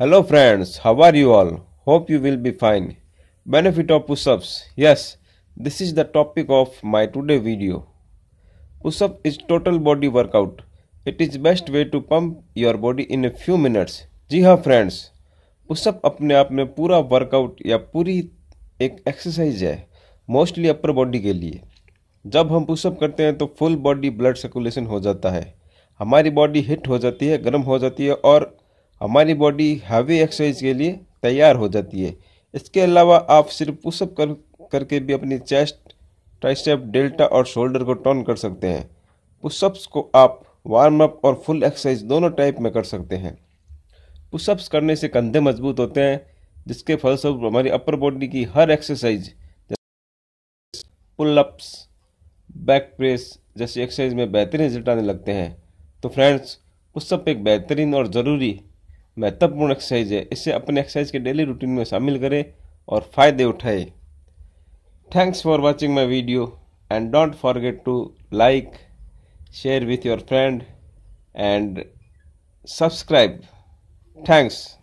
Hello friends, how are you all? Hope you will be fine. Benefit of push-ups. Yes, this is the topic of my today video. Push-up is total body workout. It is best way to pump your body in a few minutes. जी हाँ friends pushup अपने आप में पूरा workout या पूरी एक exercise है mostly upper body के लिए जब हम पुशअप करते हैं तो फुल बॉडी ब्लड सर्कुलेशन हो जाता है हमारी बॉडी हिट हो जाती है गर्म हो जाती है और हमारी बॉडी हैवी एक्सरसाइज के लिए तैयार हो जाती है इसके अलावा आप सिर्फ पुशअप कर करके भी अपनी चेस्ट ट्राइसेप डेल्टा और शोल्डर को टर्न कर सकते हैं पुशअप्स को आप वार्म अप और फुल एक्सरसाइज दोनों टाइप में कर सकते हैं पुशअप्स करने से कंधे मजबूत होते हैं जिसके फलस्वरूप हमारी अपर बॉडी की हर exercise pull ups back press जैसी एक्सरसाइज में बेहतरीन रिजल्ट आने लगते हैं तो फ्रेंड्स पुशअप एक बेहतरीन और ज़रूरी महत्वपूर्ण एक्सरसाइज है इसे अपने एक्सरसाइज के डेली रूटीन में शामिल करें और फ़ायदे उठाएं thanks for watching my video and don't forget to like share with your friend and subscribe thanks